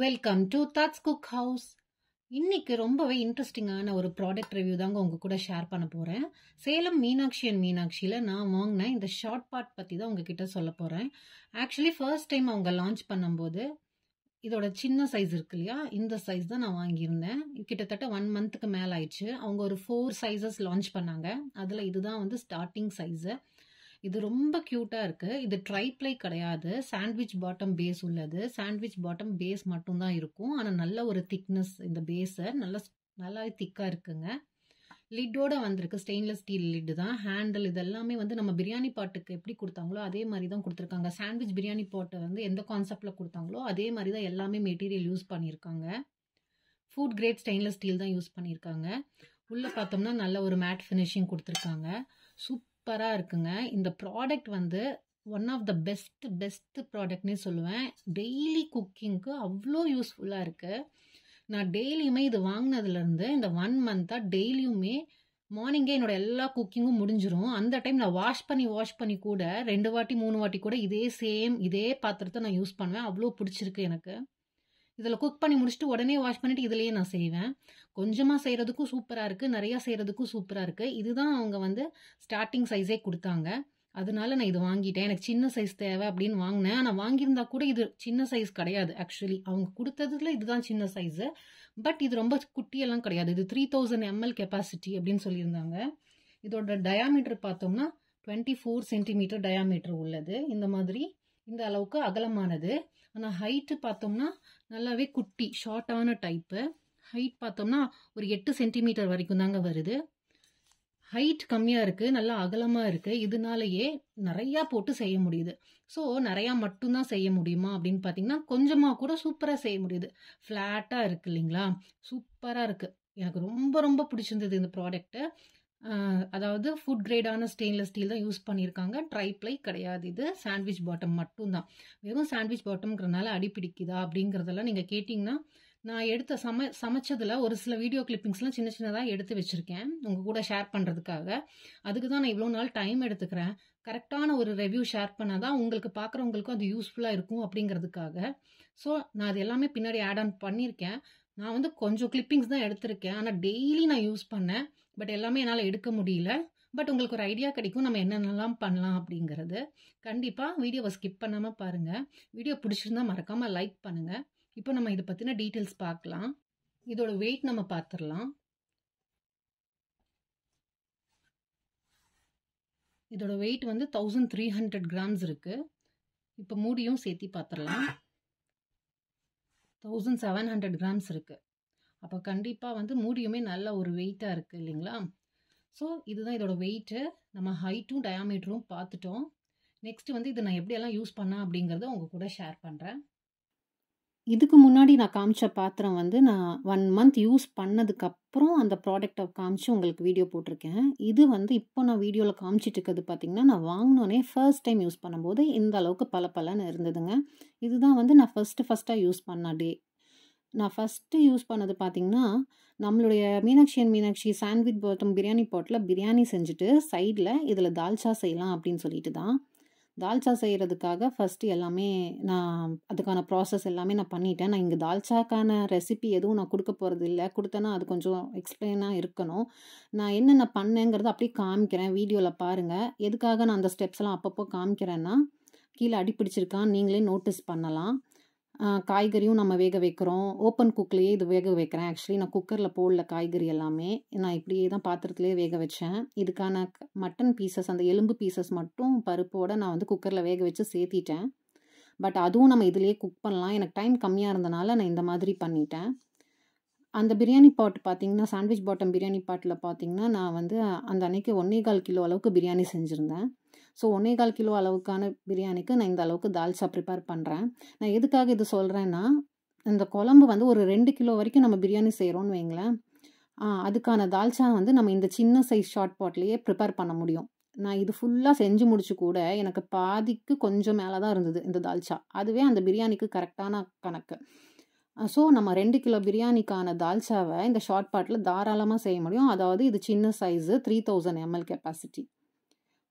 welcome to that's cook house இன்னைக்கு ரொம்பவே இன்ட்ரெஸ்டிங்கான ஒரு ப்ராடக்ட் ரிவ்யூ தாங்க உங்கள் கூட ஷேர் பண்ண போகிறேன் சேலம் மீனாட்சி அண்ட் மீனாட்சியில் நான் வாங்கின இந்த ஷார்ட் பார்ட் பற்றி தான் உங்ககிட்ட சொல்ல போகிறேன் ஆக்சுவலி ஃபர்ஸ்ட் டைம் அவங்க லான்ச் பண்ணும்போது இதோட சின்ன சைஸ் இருக்கு இல்லையா இந்த சைஸ் தான் நான் வாங்கியிருந்தேன் கிட்டத்தட்ட ஒன் மந்த்துக்கு மேலே ஆயிடுச்சு அவங்க ஒரு ஃபோர் சைஸஸ் லான்ச் பண்ணாங்க அதில் இதுதான் வந்து ஸ்டார்டிங் சைஸு இது ரொம்ப க்யூட்டாக இருக்குது இது ட்ரை பிளை கிடையாது சாண்ட்விச் பாட்டம் பேஸ் உள்ளது சாண்ட்விச் பாட்டம் பேஸ் மட்டும்தான் இருக்கும் ஆனால் நல்ல ஒரு திக்னஸ் இந்த பேஸை நல்லா நல்லா திக்காக இருக்குங்க லிட்டோட வந்திருக்கு ஸ்டெயின்லெஸ் ஸ்டீல் லிட்டு தான் ஹேண்டில் இதெல்லாமே வந்து நம்ம பிரியாணி பாட்டுக்கு எப்படி கொடுத்தாங்களோ அதே மாதிரி தான் கொடுத்துருக்காங்க சாண்ட்விச் பிரியாணி பாட்டை வந்து எந்த கான்செப்டில் கொடுத்தாங்களோ அதே மாதிரி தான் எல்லாமே மெட்டீரியல் யூஸ் பண்ணியிருக்காங்க ஃபுட் கிரேட் ஸ்டெயின்லெஸ் ஸ்டீல் தான் யூஸ் பண்ணியிருக்காங்க உள்ளே பார்த்தோம்னா நல்ல ஒரு மேட் ஃபினிஷிங் கொடுத்துருக்காங்க சூப் சூப்பராக இருக்குங்க இந்த ப்ராடக்ட் வந்து one of the best best ப்ராடக்ட்னே சொல்லுவேன் டெய்லி குக்கிங்க்கு அவ்வளோ யூஸ்ஃபுல்லாக இருக்குது நான் டெய்லியுமே இது வாங்கினதுலேருந்து இந்த ஒன் மந்த்தாக டெய்லியுமே மார்னிங்கே என்னோட எல்லா குக்கிங்கும் முடிஞ்சிரும் அந்த டைம் நான் வாஷ் பண்ணி வாஷ் பண்ணி கூட ரெண்டு வாட்டி மூணு வாட்டி கூட இதே சேம் இதே பாத்திரத்தை நான் யூஸ் பண்ணுவேன் அவ்வளோ பிடிச்சிருக்கு எனக்கு இதில் குக் பண்ணி முடிச்சுட்டு உடனே வாஷ் பண்ணிவிட்டு இதுலேயே நான் செய்வேன் கொஞ்சமாக செய்கிறதுக்கும் சூப்பராக இருக்குது நிறையா செய்கிறதுக்கும் சூப்பராக இருக்குது இதுதான் அவங்க வந்து ஸ்டார்டிங் சைஸே கொடுத்தாங்க அதனால நான் இது வாங்கிட்டேன் எனக்கு சின்ன சைஸ் தேவை அப்படின்னு வாங்கினேன் ஆனால் வாங்கியிருந்தா கூட இது சின்ன சைஸ் கிடையாது ஆக்சுவலி அவங்க கொடுத்ததுல இதுதான் சின்ன சைஸு பட் இது ரொம்ப குட்டியெல்லாம் கிடையாது இது த்ரீ தௌசண்ட் எம்எல் கெப்பாசிட்டி அப்படின்னு சொல்லியிருந்தாங்க இதோட டயாமீட்டர் பார்த்தோம்னா டுவெண்ட்டி ஃபோர் சென்டிமீட்டர் டயாமீட்டர் உள்ளது இந்த மாதிரி இந்த அளவுக்கு அகலமானது ஆனால் ஹைட்டு பார்த்தோம்னா நல்லாவே குட்டி ஷார்ட்டான டைப்பு ஹைட் பார்த்தோம்னா ஒரு எட்டு சென்டிமீட்டர் வரைக்கும் தாங்க வருது ஹைட் கம்மியாக இருக்குது நல்லா அகலமாக இருக்குது இதனாலயே நிறையா போட்டு செய்ய முடியுது ஸோ நிறையா மட்டும்தான் செய்ய முடியுமா அப்படின்னு பார்த்தீங்கன்னா கொஞ்சமாக கூட சூப்பராக செய்ய முடியுது ஃப்ளாட்டாக இருக்குது இல்லைங்களா சூப்பராக இருக்குது எனக்கு ரொம்ப ரொம்ப பிடிச்சிருந்தது இந்த ப்ராடக்ட்டு அதாவது ஃபுட் கிரேடான ஸ்டெயின்லெஸ் ஸ்டீல் தான் யூஸ் பண்ணியிருக்காங்க ட்ரைப்ளை கிடையாது இது சாண்ட்விச் பாட்டம் மட்டும்தான் வெறும் சாண்ட்விச் பாட்டம்ங்கிறனால அடிப்பிடிக்குதா அப்படிங்கிறதெல்லாம் நீங்கள் கேட்டிங்கன்னா நான் எடுத்த சம சமைச்சதில் ஒரு சில வீடியோ கிளிப்பிங்ஸ்லாம் சின்ன சின்னதாக எடுத்து வச்சுருக்கேன் உங்கள் கூட ஷேர் பண்ணுறதுக்காக அதுக்கு தான் நான் இவ்வளோ நாள் டைம் எடுத்துக்கிறேன் கரெக்டான ஒரு ரெவ்யூ ஷேர் பண்ணால் தான் உங்களுக்கு பார்க்குறவங்களுக்கும் அது யூஸ்ஃபுல்லாக இருக்கும் அப்படிங்கிறதுக்காக ஸோ நான் அது எல்லாமே பின்னாடி ஆட் ஆன் பண்ணியிருக்கேன் நான் வந்து கொஞ்சம் கிளிப்பிங்ஸ் தான் எடுத்திருக்கேன் ஆனால் டெய்லி நான் யூஸ் பண்ணேன் பட் எல்லாமே என்னால் எடுக்க முடியல பட் உங்களுக்கு ஒரு ஐடியா கிடைக்கும் நம்ம என்னென்னலாம் பண்ணலாம் அப்படிங்கிறது கண்டிப்பாக வீடியோவை ஸ்கிப் பண்ணாமல் பாருங்கள் வீடியோ பிடிச்சிருந்தா மறக்காமல் லைக் பண்ணுங்கள் இப்போ நம்ம இதை பற்றின டீட்டெயில்ஸ் பார்க்கலாம் இதோட வெயிட் நம்ம பார்த்துடலாம் இதோட வெயிட் வந்து தௌசண்ட் த்ரீ ஹண்ட்ரட் கிராம்ஸ் இருக்குது இப்போ மூடியும் சேர்த்தி பார்த்துடலாம் தௌசண்ட் செவன் ஹண்ட்ரட் கிராம்ஸ் இருக்குது அப்போ கண்டிப்பாக வந்து மூடியுமே நல்ல ஒரு வெயிட்டாக இருக்குது இல்லைங்களா ஸோ இதுதான் இதோட வெயிட்டு நம்ம ஹைட்டும் டயாமீட்டரும் பார்த்துட்டோம் நெக்ஸ்ட்டு வந்து இதை நான் எப்படியெல்லாம் யூஸ் பண்ணேன் அப்படிங்கிறத உங்கள் கூட ஷேர் பண்ணுறேன் இதுக்கு முன்னாடி நான் காமிச்ச பாத்திரம் வந்து நான் ஒன் மந்த் யூஸ் பண்ணதுக்கப்புறம் அந்த ப்ராடக்டை காமிச்சு உங்களுக்கு வீடியோ போட்டிருக்கேன் இது வந்து இப்போ நான் வீடியோவில் காமிச்சிட்டு இருக்கிறது பார்த்திங்கன்னா நான் வாங்கினோன்னே ஃபர்ஸ்ட் டைம் யூஸ் பண்ணும்போது இந்த அளவுக்கு பல பலன்னு இருந்ததுங்க இதுதான் வந்து நான் ஃபஸ்ட்டு ஃபஸ்ட்டாக யூஸ் பண்ண டே நான் ஃபஸ்ட்டு யூஸ் பண்ணது பார்த்திங்கன்னா நம்மளுடைய Meenakshi and Meenakshi sandwich bottom biryani பாட்டில் பிரியாணி செஞ்சுட்டு சைடில் இதில் தால்ச்சா செய்யலாம் அப்படின்னு சொல்லிட்டு தான் தால்ச்சா செய்கிறதுக்காக ஃபஸ்ட்டு எல்லாமே நான் அதுக்கான ப்ராசஸ் எல்லாமே நான் பண்ணிட்டேன் நான் இங்கே தால்ச்சாக்கான ரெசிபி எதுவும் நான் கொடுக்க போகிறது இல்லை கொடுத்தனா அது கொஞ்சம் எக்ஸ்பிளைனாக இருக்கணும் நான் என்னென்ன பண்ணேங்கிறத அப்படியே காமிக்கிறேன் வீடியோவில் பாருங்கள் எதுக்காக நான் அந்த ஸ்டெப்ஸ்லாம் அப்பப்போ காமிக்கிறேன்னா கீழே அடிப்பிடிச்சிருக்கான் நீங்களே நோட்டீஸ் பண்ணலாம் காய்கறியும் நம்ம வேக வைக்கிறோம் ஓப்பன் குக்லேயே இது வேக வைக்கிறேன் ஆக்சுவலி நான் குக்கரில் போடல காய்கறி எல்லாமே நான் இப்படியே தான் பாத்திரத்துலேயே வேக வச்சேன் இதுக்கான மட்டன் பீசஸ் அந்த எலும்பு பீசஸ் மட்டும் பருப்போடு நான் வந்து குக்கரில் வேக வச்சு சேர்த்திட்டேன் பட் அதுவும் நம்ம இதிலேயே குக் பண்ணலாம் எனக்கு டைம் கம்மியாக இருந்தனால நான் இந்த மாதிரி பண்ணிட்டேன் அந்த பிரியாணி பாட் பார்த்திங்கன்னா சாண்ட்விச் பாட்டம் பிரியாணி பாட்டில் பார்த்திங்கன்னா நான் வந்து அந்த அன்னைக்கு ஒன்றே கால் கிலோ அளவுக்கு பிரியாணி செஞ்சுருந்தேன் ஸோ ஒன்றே கால் கிலோ அளவுக்கான பிரியாணிக்கு நான் இந்த அளவுக்கு தால்சா ப்ரிப்பேர் பண்ணுறேன் நான் எதுக்காக இது சொல்கிறேன்னா இந்த குழம்பு வந்து ஒரு ரெண்டு கிலோ வரைக்கும் நம்ம பிரியாணி செய்கிறோன்னு வைங்களேன் அதுக்கான தால்ச்சா வந்து நம்ம இந்த சின்ன சைஸ் ஷார்ட் பாட்லேயே ப்ரிப்பேர் பண்ண முடியும் நான் இது ஃபுல்லாக செஞ்சு முடிச்சு கூட எனக்கு பாதிக்கு கொஞ்சம் மேலே தான் இருந்தது இந்த தால்ச்சா அதுவே அந்த பிரியாணிக்கு கரெக்டான கணக்கு ஸோ நம்ம ரெண்டு கிலோ பிரியாணிக்கான தால்ச்சாவை இந்த ஷார்ட் பாட்டில் தாராளமாக செய்ய முடியும் அதாவது இது சின்ன size three thousand ML capacity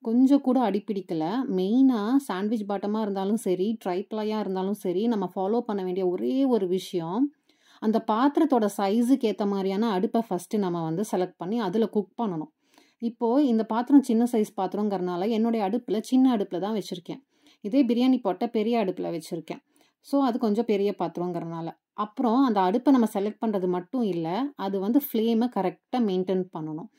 கொஞ்சம் கூட அடிப்பிடிக்கலை மெயினாக சாண்ட்விச் பாட்டமாக இருந்தாலும் சரி ட்ரைப்ளையாக இருந்தாலும் சரி நம்ம ஃபாலோ பண்ண வேண்டிய ஒரே ஒரு விஷயம் அந்த பாத்திரத்தோட சைஸுக்கு ஏற்ற மாதிரியான அடுப்பை ஃபஸ்ட்டு நம்ம வந்து செலக்ட் பண்ணி அதில் குக் பண்ணணும் இப்போது இந்த பாத்திரம் சின்ன சைஸ் பாத்திரங்கிறனால என்னுடைய அடுப்பில் சின்ன அடுப்பில் தான் வச்சுருக்கேன் இதே பிரியாணி போட்ட பெரிய அடுப்பில் வச்சுருக்கேன் ஸோ அது கொஞ்சம் பெரிய பாத்திரங்கிறனால அப்புறம் அந்த அடுப்பை நம்ம செலக்ட் பண்ணுறது மட்டும் இல்லை அது வந்து ஃப்ளேமை கரெக்டாக மெயின்டைன் பண்ணணும்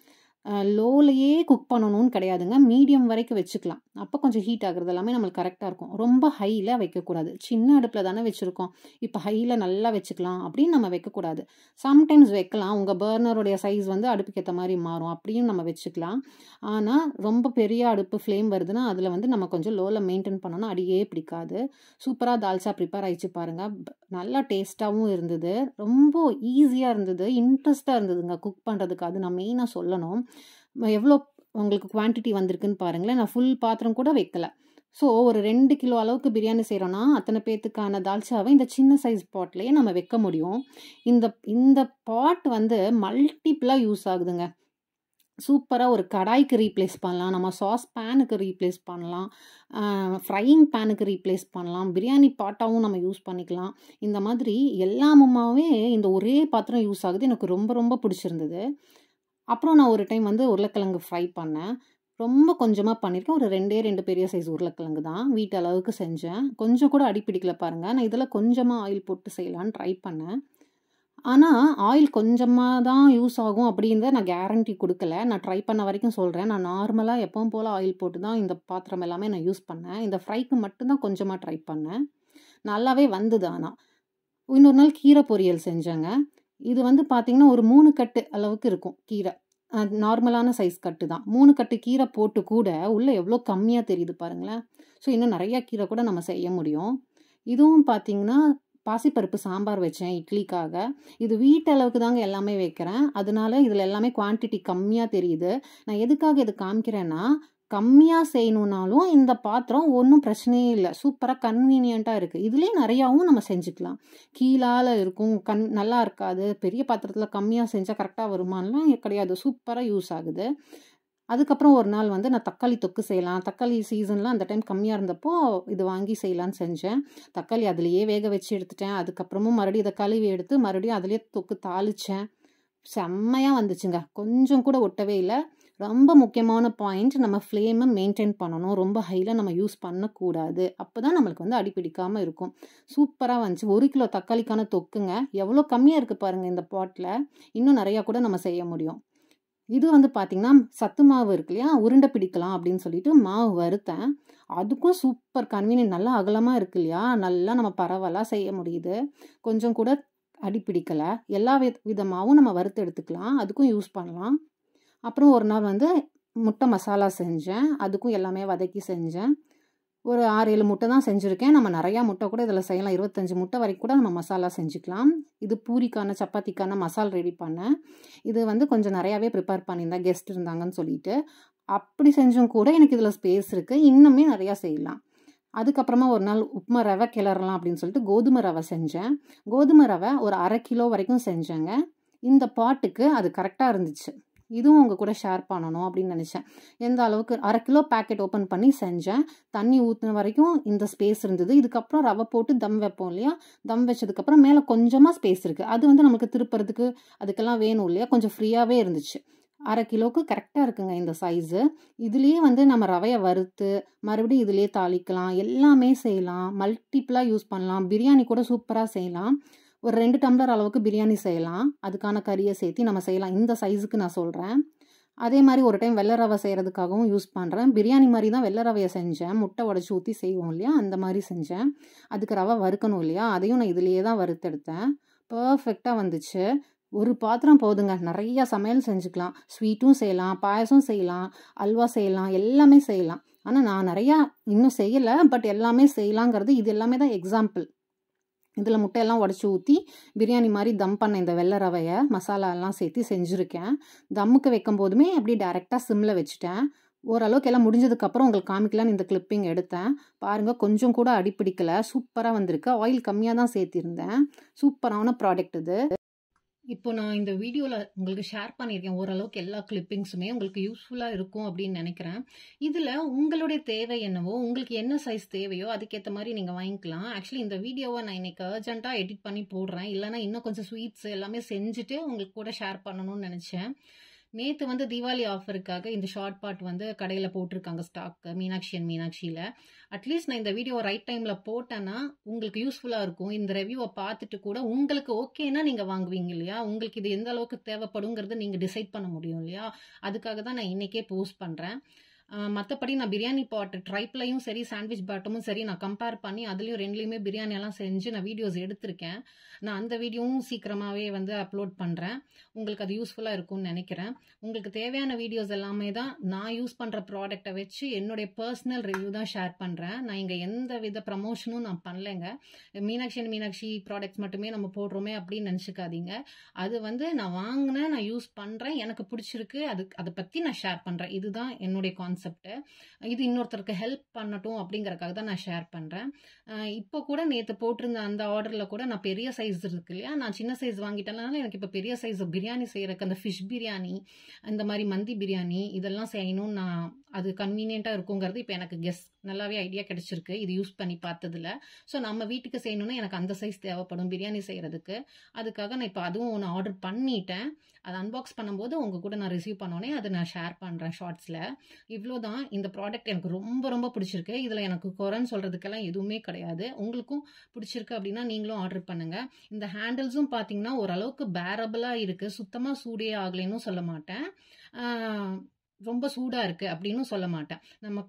லோலையே குக் பண்ணணும்னு கிடையாதுங்க மீடியம் வரைக்கும் வச்சுக்கலாம் அப்போ கொஞ்சம் ஹீட் ஆகுறது எல்லாமே நம்மளுக்கு கரெக்டாக இருக்கும் ரொம்ப ஹையில் வைக்கக்கூடாது சின்ன அடுப்பில் தானே வச்சுருக்கோம் இப்போ ஹையில் நல்லா வச்சுக்கலாம் அப்படின்னு நம்ம வைக்கக்கூடாது சம்டைம்ஸ் வைக்கலாம் உங்கள் பர்னருடைய சைஸ் வந்து அடுப்புக்கு ஏற்ற மாதிரி மாறும் அப்படியும் நம்ம வச்சுக்கலாம் ஆனால் ரொம்ப பெரிய அடுப்பு ஃப்ளேம் வருதுன்னா அதில் வந்து நம்ம கொஞ்சம் லோவில் மெயின்டைன் பண்ணணும் அடியே பிடிக்காது சூப்பராக தால்சா ப்ரிப்பேர் ஆகிடுச்சு பாருங்கள் நல்லா டேஸ்ட்டாகவும் இருந்தது ரொம்ப ஈஸியாக இருந்தது இன்ட்ரெஸ்ட்டாக இருந்ததுங்க குக் பண்ணுறதுக்கு அது நான் மெயினாக சொல்லணும் எவ்வளோ உங்களுக்கு குவான்டிட்டி வந்திருக்குன்னு பாருங்களேன் நான் ஃபுல் பாத்திரம் கூட வைக்கலை ஸோ ஒரு ரெண்டு கிலோ அளவுக்கு பிரியாணி செய்கிறோன்னா அத்தனை பேர்த்துக்கான தால்ச்சாவை இந்த சின்ன சைஸ் பாட்லேயே நம்ம வைக்க முடியும் இந்த இந்த பாட் வந்து மல்டிப்புளாக யூஸ் ஆகுதுங்க சூப்பராக ஒரு கடாய்க்கு ரீப்ளேஸ் பண்ணலாம் நம்ம சாஸ் பேனுக்கு ரீப்ளேஸ் பண்ணலாம் ஃப்ரையிங் பேனுக்கு ரீப்ளேஸ் பண்ணலாம் பிரியாணி பாட்டாகவும் நம்ம யூஸ் பண்ணிக்கலாம் இந்த மாதிரி எல்லாமுமாவே இந்த ஒரே பாத்திரம் யூஸ் ஆகுது எனக்கு ரொம்ப ரொம்ப பிடிச்சிருந்தது அப்புறம் நான் ஒரு டைம் வந்து உருளைக்கிழங்கு ஃப்ரை பண்ணேன் ரொம்ப கொஞ்சமாக பண்ணியிருக்கேன் ஒரு ரெண்டே ரெண்டு பெரிய சைஸ் உருளைக்கிழங்கு தான் வீட்டு அளவுக்கு செஞ்சேன் கொஞ்சம் கூட அடிப்பிடிக்கல பாருங்கள் நான் இதில் கொஞ்சமாக ஆயில் போட்டு செய்யலான்னு ட்ரை பண்ணேன் ஆனால் ஆயில் கொஞ்சமாக தான் யூஸ் ஆகும் அப்படின்றத நான் கேரண்டி கொடுக்கல நான் ட்ரை பண்ண வரைக்கும் சொல்கிறேன் நான் நார்மலாக எப்பவும் போல் ஆயில் போட்டு தான் இந்த பாத்திரம் எல்லாமே நான் யூஸ் பண்ணேன் இந்த ஃப்ரைக்கு மட்டும்தான் கொஞ்சமாக ட்ரை பண்ணேன் நல்லாவே வந்தது ஆனால் இன்னொரு நாள் கீரை பொரியல் செஞ்சேங்க இது வந்து பார்த்திங்கன்னா ஒரு மூணு கட்டு அளவுக்கு இருக்கும் கீரை நார்மலான சைஸ் கட்டு தான் மூணு கட்டு கீரை போட்டு கூட உள்ளே எவ்வளோ கம்மியாக தெரியுது பாருங்களேன் ஸோ இன்னும் நிறையா கீரை கூட நம்ம செய்ய முடியும் இதுவும் பார்த்திங்கன்னா பாசிப்பருப்பு சாம்பார் வச்சேன் இட்லிக்காக இது வீட்டளவுக்கு தாங்க எல்லாமே வைக்கிறேன் அதனால இதில் எல்லாமே குவான்டிட்டி கம்மியாக தெரியுது நான் எதுக்காக இது காமிக்கிறேன்னா கம்மியாக செய்யணுன்னாலும் இந்த பாத்திரம் ஒன்றும் பிரச்சனையே இல்லை சூப்பராக கன்வீனியண்ட்டாக இருக்குது இதுலேயும் நிறையாவும் நம்ம செஞ்சுக்கலாம் கீழால் இருக்கும் கண் நல்லா இருக்காது பெரிய பாத்திரத்தில் கம்மியாக செஞ்சால் கரெக்டாக வருமானலாம் கிடையாது சூப்பராக யூஸ் ஆகுது அதுக்கப்புறம் ஒரு நாள் வந்து நான் தக்காளி தொக்கு செய்யலாம் தக்காளி சீசன்லாம் அந்த டைம் கம்மியாக இருந்தப்போ இது வாங்கி செய்யலான்னு செஞ்சேன் தக்காளி அதுலேயே வேக வச்சு எடுத்துட்டேன் அதுக்கப்புறமும் மறுபடியும் இதை கழுவி எடுத்து மறுபடியும் அதுலேயே தொக்கு தாளித்தேன் செம்மையாக வந்துச்சுங்க கொஞ்சம் கூட ஒட்டவே இல்லை ரொம்ப முக்கியமான பாயிண்ட் நம்ம ஃப்ளேமை மெயின்டைன் பண்ணணும் ரொம்ப ஹையில் நம்ம யூஸ் பண்ணக்கூடாது அப்போ தான் நம்மளுக்கு வந்து அடிப்பிடிக்காமல் இருக்கும் சூப்பராக வந்துச்சு ஒரு கிலோ தக்காளிக்கான தொக்குங்க எவ்வளோ கம்மியாக இருக்குது பாருங்கள் இந்த பாட்டில் இன்னும் நிறையா கூட நம்ம செய்ய முடியும் இது வந்து பார்த்திங்கன்னா சத்து மாவு இருக்கு இல்லையா உருண்டை பிடிக்கலாம் அப்படின்னு சொல்லிட்டு மாவு வறுத்தேன் அதுக்கும் சூப்பர் கன்வீனியன் நல்லா அகலமாக இருக்கு இல்லையா நல்லா நம்ம பரவாயில்ல செய்ய முடியுது கொஞ்சம் கூட அடி பிடிக்கலை எல்லா வித விதமாகவும் நம்ம வறுத்து எடுத்துக்கலாம் அதுக்கும் யூஸ் பண்ணலாம் அப்புறம் ஒரு நாள் வந்து முட்டை மசாலா செஞ்சேன் அதுக்கும் எல்லாமே வதக்கி செஞ்சேன் ஒரு ஆறு ஏழு முட்டை தான் செஞ்சுருக்கேன் நம்ம நிறையா முட்டை கூட இதில் செய்யலாம் இருபத்தஞ்சி முட்டை வரைக்கும் கூட நம்ம மசாலா செஞ்சுக்கலாம் இது பூரிக்கான சப்பாத்திக்கான மசால் ரெடி பண்ணேன் இது வந்து கொஞ்சம் நிறையாவே ப்ரிப்பேர் பண்ணியிருந்தேன் கெஸ்ட் இருந்தாங்கன்னு சொல்லிட்டு அப்படி செஞ்சும் கூட எனக்கு இதில் ஸ்பேஸ் இருக்குது இன்னுமே நிறையா செய்யலாம் அதுக்கப்புறமா ஒரு நாள் உப்புமா ரவை கிளறலாம் அப்படின்னு சொல்லிட்டு கோதுமை ரவை செஞ்சேன் கோதுமை ரவை ஒரு அரை கிலோ வரைக்கும் செஞ்சேங்க இந்த பாட்டுக்கு அது கரெக்டாக இருந்துச்சு இதுவும் உங்கள் கூட ஷேர் பண்ணணும் அப்படின்னு நினச்சேன் எந்த அளவுக்கு அரை கிலோ பேக்கெட் ஓப்பன் பண்ணி செஞ்சேன் தண்ணி ஊற்றின வரைக்கும் இந்த ஸ்பேஸ் இருந்தது இதுக்கப்புறம் ரவை போட்டு தம் வைப்போம் இல்லையா தம் வச்சதுக்கப்புறம் மேலே கொஞ்சமாக ஸ்பேஸ் இருக்குது அது வந்து நமக்கு திருப்புறதுக்கு அதுக்கெல்லாம் வேணும் இல்லையா கொஞ்சம் ஃப்ரீயாகவே இருந்துச்சு அரை கிலோவுக்கு கரெக்டாக இருக்குங்க இந்த சைஸு இதுலேயே வந்து நம்ம ரவையை வறுத்து மறுபடியும் இதுலேயே தாளிக்கலாம் எல்லாமே செய்யலாம் மல்டிப்புளாக யூஸ் பண்ணலாம் பிரியாணி கூட சூப்பராக செய்யலாம் ஒரு ரெண்டு டம்ளர் அளவுக்கு பிரியாணி செய்யலாம் அதுக்கான கறியை சேர்த்து நம்ம செய்யலாம் இந்த சைஸுக்கு நான் சொல்கிறேன் அதே மாதிரி ஒரு டைம் வெள்ளை ரவை செய்கிறதுக்காகவும் யூஸ் பண்ணுறேன் பிரியாணி மாதிரி தான் வெள்ளை ரவையை செஞ்சேன் முட்டை உடச்சி ஊற்றி செய்வோம் இல்லையா அந்த மாதிரி செஞ்சேன் அதுக்கு ரவை வறுக்கணும் இல்லையா அதையும் நான் இதுலேயே தான் வறுத்தெடுத்தேன் பர்ஃபெக்டாக வந்துச்சு ஒரு பாத்திரம் போதுங்க நிறையா சமையல் செஞ்சுக்கலாம் ஸ்வீட்டும் செய்யலாம் பாயசம் செய்யலாம் அல்வா செய்யலாம் எல்லாமே செய்யலாம் ஆனால் நான் நிறையா இன்னும் செய்யலை பட் எல்லாமே செய்யலாங்கிறது இது எல்லாமே தான் எக்ஸாம்பிள் இதில் முட்டையெல்லாம் உடச்சி ஊற்றி பிரியாணி மாதிரி தம் பண்ண இந்த வெள்ளை ரவையை மசாலாலாம் சேர்த்து செஞ்சுருக்கேன் தம்முக்கு வைக்கும் போதுமே அப்படியே டேரெக்டாக சிம்மில் வச்சுட்டேன் ஓரளவுக்கு எல்லாம் முடிஞ்சதுக்கப்புறம் உங்களுக்கு காமிக்கலான்னு இந்த கிளிப்பிங் எடுத்தேன் பாருங்கள் கொஞ்சம் கூட அடிப்பிடிக்கலை சூப்பராக வந்திருக்கு ஆயில் கம்மியாக தான் சேர்த்திருந்தேன் சூப்பரான ப்ராடக்ட் இது இப்போ நான் இந்த வீடியோவில் உங்களுக்கு ஷேர் பண்ணியிருக்கேன் ஓரளவுக்கு எல்லா கிளிப்பிங்ஸுமே உங்களுக்கு யூஸ்ஃபுல்லாக இருக்கும் அப்படின்னு நினைக்கிறேன் இதில் உங்களுடைய தேவை என்னவோ உங்களுக்கு என்ன சைஸ் தேவையோ அதுக்கேற்ற மாதிரி நீங்கள் வாங்கிக்கலாம் ஆக்சுவலி இந்த வீடியோவை நான் இன்னைக்கு அர்ஜென்ட்டாக எடிட் பண்ணி போடுறேன் இல்லைனா இன்னும் கொஞ்சம் ஸ்வீட்ஸ் எல்லாமே செஞ்சுட்டு உங்களுக்கு கூட ஷேர் பண்ணணும்னு நினச்சேன் நேற்று வந்து தீபாவளி ஆஃபருக்காக இந்த ஷார்ட் பாட் வந்து கடையில் போட்டிருக்காங்க ஸ்டாக் மீனாட்சி அண்ட் மீனாட்சியில் அட்லீஸ்ட் நான் இந்த வீடியோ ரைட் டைமில் போட்டேன்னா உங்களுக்கு யூஸ்ஃபுல்லாக இருக்கும் இந்த ரிவ்யூவை பார்த்துட்டு கூட உங்களுக்கு ஓகேன்னா நீங்கள் வாங்குவீங்க இல்லையா உங்களுக்கு இது எந்த அளவுக்கு தேவைப்படுங்கிறத நீங்கள் டிசைட் பண்ண முடியும் இல்லையா அதுக்காக தான் நான் இன்றைக்கே போஸ்ட் பண்ணுறேன் மற்றபடி நான் பிரியாணி பாட்டு ட்ரைப்லையும் சரி சாண்ட்விச் பாட்டமும் சரி நான் கம்பேர் பண்ணி அதுலேயும் ரெண்டுலேயுமே பிரியாணி எல்லாம் செஞ்சு நான் வீடியோஸ் எடுத்திருக்கேன் நான் அந்த வீடியோவும் சீக்கிரமாகவே வந்து அப்லோட் பண்ணுறேன் உங்களுக்கு அது யூஸ்ஃபுல்லாக இருக்கும்னு நினைக்கிறேன் உங்களுக்கு தேவையான வீடியோஸ் எல்லாமே தான் நான் யூஸ் பண்ணுற ப்ராடக்டை வச்சு என்னுடைய பர்சனல் ரிவ்யூ தான் ஷேர் பண்ணுறேன் நான் இங்கே எந்த வித ப்ரமோஷனும் நான் பண்ணலைங்க மீனாட்சி அண்ட் மீனாட்சி ப்ராடக்ட்ஸ் மட்டுமே நம்ம போடுறோமே அப்படின்னு நினச்சிக்காதீங்க அது வந்து நான் வாங்கினேன் நான் யூஸ் பண்ணுறேன் எனக்கு பிடிச்சிருக்கு அது அதை பற்றி நான் ஷேர் பண்ணுறேன் இதுதான் என்னுடைய கான்செப்ட் கான்செப்ட்டு இது இன்னொருத்தருக்கு ஹெல்ப் பண்ணட்டும் அப்படிங்கறக்காக தான் நான் ஷேர் பண்ணுறேன் இப்போ கூட நேற்று போட்டிருந்த அந்த ஆர்டரில் கூட நான் பெரிய சைஸ் இருக்கு இல்லையா நான் சின்ன சைஸ் வாங்கிட்டனால எனக்கு இப்போ பெரிய சைஸ் பிரியாணி செய்கிறக்கு அந்த ஃபிஷ் பிரியாணி இந்த மாதிரி மந்தி பிரியாணி இதெல்லாம் செய்யணும்னு நான் அது கன்வீனியன்ட்டாக இருக்குங்கிறது இப்போ எனக்கு கெஸ் நல்லாவே ஐடியா கிடைச்சிருக்கு இது யூஸ் பண்ணி பார்த்ததில் ஸோ நம்ம வீட்டுக்கு செய்யணும்னா எனக்கு அந்த சைஸ் தேவைப்படும் பிரியாணி செய்கிறதுக்கு அதுக்காக நான் இப்போ அதுவும் ஒன்று ஆர்டர் பண்ணிட்டேன் அதை அன்பாக்ஸ் பண்ணும்போது உங்கள் கூட நான் ரிசீவ் பண்ணோன்னே அதை நான் ஷேர் பண்ணுறேன் ஷார்ட்ஸில் இவ்வளோ தான் இந்த ப்ராடக்ட் எனக்கு ரொம்ப ரொம்ப பிடிச்சிருக்கு இதில் எனக்கு குறைன்னு சொல்கிறதுக்கெல்லாம் எதுவுமே கிடையாது உங்களுக்கும் பிடிச்சிருக்கு அப்படின்னா நீங்களும் ஆர்டர் பண்ணுங்கள் இந்த ஹேண்டில்ஸும் பார்த்தீங்கன்னா ஓரளவுக்கு பேரபிளாக இருக்குது சுத்தமாக சூடே ஆகலைன்னு சொல்ல மாட்டேன் ரொம்ப சூடாக இருக்குது அப்படின்னு சொல்ல மாட்டேன் நம்ம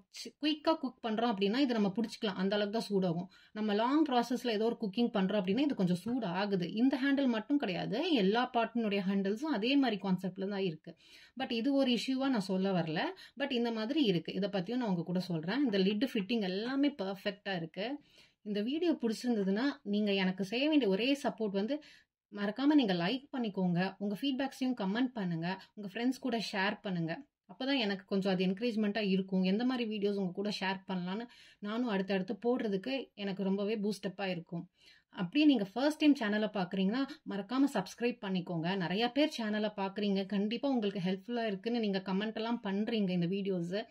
குயிக்காக குக் பண்ணுறோம் அப்படின்னா இது நம்ம பிடிச்சிக்கலாம் அந்த அளவுக்கு தான் சூடாகும் நம்ம லாங் ப்ராசஸில் ஏதோ ஒரு குக்கிங் பண்ணுறோம் அப்படின்னா இது கொஞ்சம் சூடாகுது ஆகுது இந்த ஹேண்டில் மட்டும் கிடையாது எல்லா பாட்டினுடைய ஹேண்டில்ஸும் அதே மாதிரி கான்செப்டில் தான் இருக்குது பட் இது ஒரு இஷ்யூவாக நான் சொல்ல வரல பட் இந்த மாதிரி இருக்குது இதை பற்றியும் நான் உங்கள் கூட சொல்கிறேன் இந்த லிட் ஃபிட்டிங் எல்லாமே பர்ஃபெக்டாக இருக்குது இந்த வீடியோ பிடிச்சிருந்ததுன்னா நீங்கள் எனக்கு செய்ய வேண்டிய ஒரே சப்போர்ட் வந்து மறக்காமல் நீங்கள் லைக் பண்ணிக்கோங்க உங்கள் ஃபீட்பேக்ஸையும் கமெண்ட் பண்ணுங்கள் உங்கள் ஃப்ரெண்ட்ஸ் கூட ஷேர் பண்ணுங்கள் அப்போ தான் எனக்கு கொஞ்சம் அது என்கரேஜ்மெண்ட்டாக இருக்கும் எந்த மாதிரி வீடியோஸ் உங்கள் கூட ஷேர் பண்ணலான்னு நானும் அடுத்தடுத்து போடுறதுக்கு எனக்கு ரொம்பவே பூஸ்டப்பாக இருக்கும் அப்படியே நீங்கள் ஃபர்ஸ்ட் டைம் சேனலை பார்க்குறீங்கன்னா மறக்காமல் சப்ஸ்கிரைப் பண்ணிக்கோங்க நிறையா பேர் சேனலை பார்க்குறீங்க கண்டிப்பாக உங்களுக்கு ஹெல்ப்ஃபுல்லாக இருக்குதுன்னு நீங்கள் கமெண்ட் எல்லாம் பண்ணுறீங்க இந்த வீடியோஸை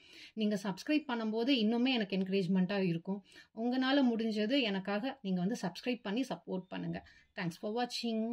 நீங்கள் சப்ஸ்கிரைப் பண்ணும்போது இன்னுமே எனக்கு என்கரேஜ்மெண்ட்டாக இருக்கும் உங்களால் முடிஞ்சது எனக்காக நீங்கள் வந்து சப்ஸ்கிரைப் பண்ணி சப்போர்ட் பண்ணுங்கள் தேங்க்ஸ் ஃபார் வாட்சிங்